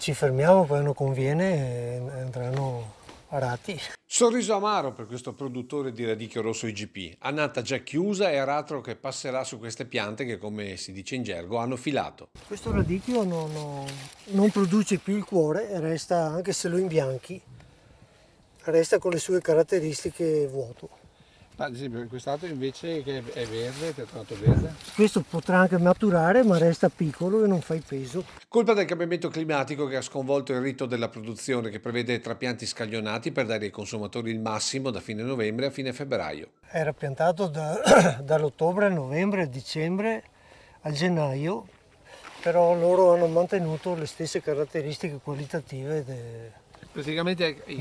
ci fermiamo, poi non conviene e eh, andranno arati. Sorriso amaro per questo produttore di radicchio rosso IGP, annata già chiusa e aratro che passerà su queste piante che, come si dice in gergo, hanno filato. Questo radicchio non, non, non produce più il cuore, resta, anche se lo imbianchi, resta con le sue caratteristiche vuoto. Ah, ad esempio quest'altro invece che è verde, ti è tornato verde? Questo potrà anche maturare ma resta piccolo e non fai peso. Colpa del cambiamento climatico che ha sconvolto il rito della produzione che prevede trapianti scaglionati per dare ai consumatori il massimo da fine novembre a fine febbraio. Era piantato da, dall'ottobre, novembre, dicembre a gennaio, però loro hanno mantenuto le stesse caratteristiche qualitative. De, Praticamente i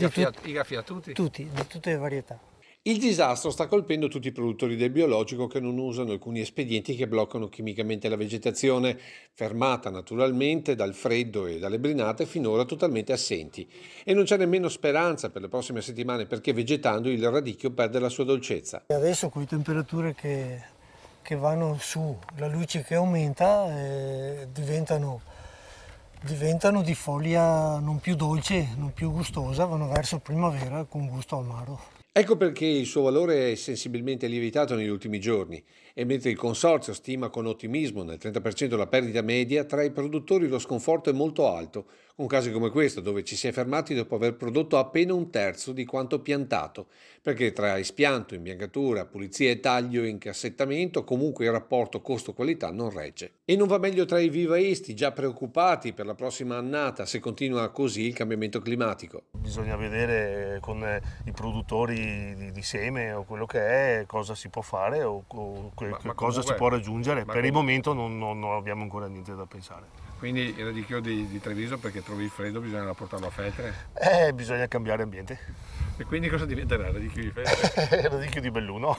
gaffi a tutti? Tutti, di tutte le varietà. Il disastro sta colpendo tutti i produttori del biologico che non usano alcuni espedienti che bloccano chimicamente la vegetazione, fermata naturalmente dal freddo e dalle brinate finora totalmente assenti. E non c'è nemmeno speranza per le prossime settimane perché vegetando il radicchio perde la sua dolcezza. Adesso con le temperature che, che vanno su, la luce che aumenta, eh, diventano diventano di foglia non più dolce, non più gustosa, vanno verso primavera con gusto amaro. Ecco perché il suo valore è sensibilmente lievitato negli ultimi giorni e mentre il consorzio stima con ottimismo nel 30% la perdita media, tra i produttori lo sconforto è molto alto, un caso come questo, dove ci si è fermati dopo aver prodotto appena un terzo di quanto piantato, perché tra espianto, imbiancatura, pulizia e taglio e incassettamento, comunque il rapporto costo-qualità non regge. E non va meglio tra i vivaisti, già preoccupati per la prossima annata se continua così il cambiamento climatico. Bisogna vedere con eh, i produttori di, di seme o quello che è cosa si può fare o, o ma, ma cosa comunque, si può raggiungere. Per comunque. il momento non, non, non, abbiamo ancora niente da pensare. Quindi il radicchio di, di Treviso perché trovi il freddo bisogna portarlo a feltre? Eh, bisogna cambiare ambiente. E quindi cosa diventerà? il Radicchio di feltre? Radicchio di belluno.